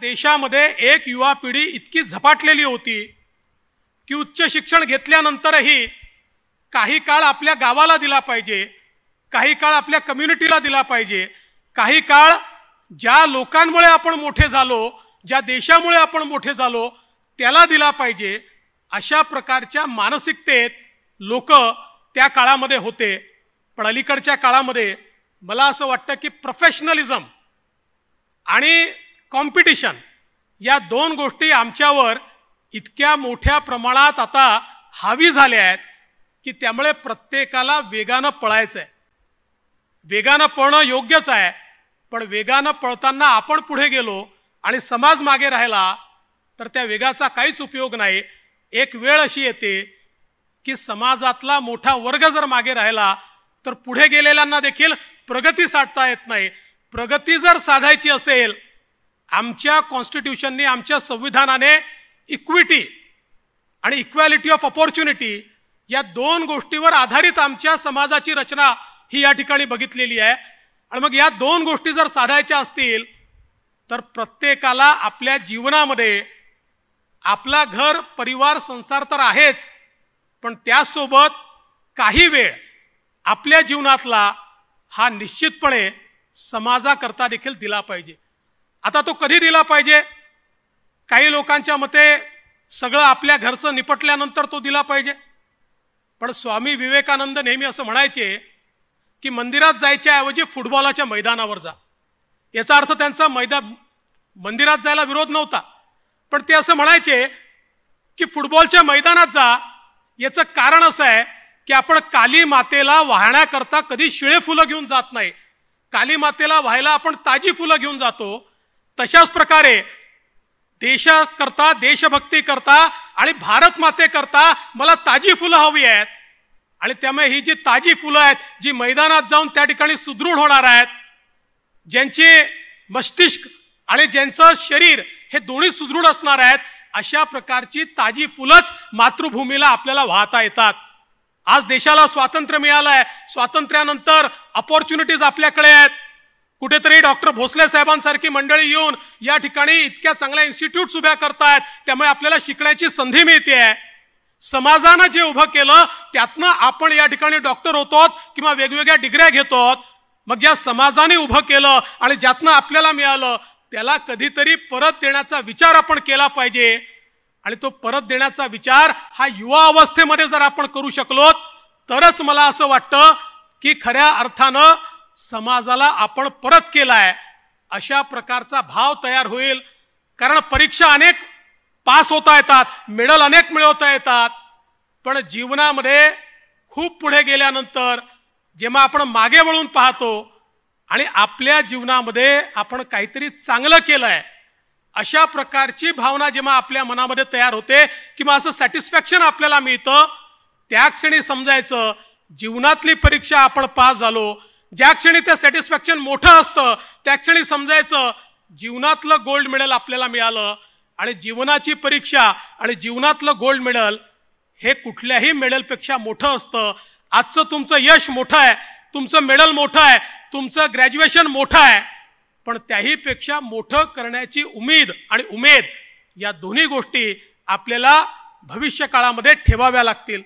देशामध्ये एक युवा पिढी इतकी झपाटलेली होती की उच्च शिक्षण घेतल्यानंतरही काही काळ आपल्या गावाला दिला पाहिजे काही काळ आपल्या कम्युनिटीला दिला पाहिजे काही काळ ज्या लोकांमुळे आपण मोठे झालो ज्या देशामुळे आपण मोठे झालो त्याला दिला पाहिजे अशा प्रकारच्या मानसिकतेत लोक त्या काळामध्ये होते पण अलीकडच्या काळामध्ये मला असं वाटतं की प्रोफेशनलिझम आणि कॉम्पिटिशन या दोन गोष्टी आमच्यावर इतक्या मोठ्या प्रमाणात आता हावी झाल्या आहेत की त्यामुळे प्रत्येकाला वेगानं पळायचं आहे वेगानं पळणं योग्यच आहे पण वेगानं पळताना आपण पुढे गेलो आणि समाज मागे राहिला तर त्या वेगाचा काहीच उपयोग नाही एक वेळ अशी येते की समाजातला मोठा वर्ग जर मागे राहिला तर पुढे गेलेल्यांना देखील प्रगती साधता येत नाही प्रगती जर साधायची असेल आमच्या कॉन्स्टिट्यूशनने आमच्या संविधानाने इक्विटी आणि इक्वॅलिटी ऑफ अपॉर्च्युनिटी या दोन गोष्टीवर आधारित आमच्या समाजाची रचना ही या ठिकाणी बघितलेली आहे आणि मग या दोन गोष्टी जर साधायच्या असतील तर प्रत्येकाला आपल्या जीवनामध्ये आपला घर परिवार संसार तर आहेच पण त्यासोबत काही वेळ आपल्या जीवनातला हा निश्चितपणे समाजाकरता देखील दिला पाहिजे आता तो कधी दिला पाहिजे काही लोकांच्या मते सगळं आपल्या घरचं निपटल्यानंतर तो दिला पाहिजे पण स्वामी विवेकानंद नेहमी असं म्हणायचे की मंदिरात जायच्याऐवजी फुटबॉलाच्या मैदानावर जा याचा अर्थ त्यांचा मैदान मंदिरात जायला विरोध नव्हता पण ते असं म्हणायचे की फुटबॉलच्या मैदानात जा याचं कारण असं आहे की आपण काली मातेला वाहण्याकरता कधी शिळे फुलं घेऊन जात नाही काली मातेला व्हायला आपण ताजी फुलं घेऊन जातो तशाच प्रकारे देशाकरता देशभक्ती करता आणि भारत माते करता मला ताजी फुलं हवी आहेत आणि त्यामुळे ही जी ताजी फुलं आहेत जी मैदानात जाऊन त्या ठिकाणी सुदृढ होणार आहेत ज्यांचे मस्तिष्क आणि ज्यांचं शरीर हे दोन्ही सुदृढ असणार आहेत अशा प्रकारची ताजी फुलंच मातृभूमीला आपल्याला वाहता येतात आज देशाला स्वातंत्र्य मिळालं आहे स्वातंत्र्यानंतर अपॉर्च्युनिटीज आपल्याकडे आहेत कुठेतरी डॉक्टर भोसले साहेबांसारखी मंडळी येऊन या ठिकाणी इतक्या चांगल्या इन्स्टिट्यूट्स उभ्या करतायत त्यामुळे आपल्याला शिकण्याची संधी मिळते समाजानं जे उभं केलं त्यातनं आपण या ठिकाणी डॉक्टर होतो किंवा वेगवेगळ्या डिग्र्या घेतो मग ज्या समाजाने उभं केलं आणि ज्यातनं आपल्याला मिळालं त्याला कधीतरी परत देण्याचा विचार आपण केला पाहिजे आणि तो परत देण्याचा विचार हा युवा अवस्थेमध्ये जर आपण करू शकलो तरच मला असं वाटतं की खऱ्या अर्थानं समाजाला आपण परत केलाय अशा प्रकारचा भाव तयार होईल कारण परीक्षा अनेक पास होता येतात मेडल अनेक मिळवता येतात पण जीवनामध्ये खूप पुढे गेल्यानंतर जेव्हा आपण मागे वळून पाहतो आणि आपल्या जीवनामध्ये आपण काहीतरी चांगलं केलंय अशा प्रकारची भावना जेव्हा आपल्या मनामध्ये तयार होते किंवा असं सॅटिस्फॅक्शन आपल्याला मिळतं त्या क्षणी समजायचं जीवनातली परीक्षा आपण पास झालो ज्या क्षणी ते सॅटिस्फॅक्शन मोठं असतं त्या क्षणी समजायचं जीवनातलं गोल्ड मेडल आपल्याला मिळालं आणि जीवनाची परीक्षा आणि जीवनातलं गोल्ड मेडल हे कुठल्याही मेडलपेक्षा मोठं असतं आजचं तुमचं यश मोठं आहे तुमचं मेडल मोठं आहे तुमचं ग्रॅज्युएशन मोठं आहे पण त्याहीपेक्षा मोठं करण्याची उमेद आणि उमेद या दोन्ही गोष्टी आपल्याला भविष्य काळामध्ये ठेवाव्या लागतील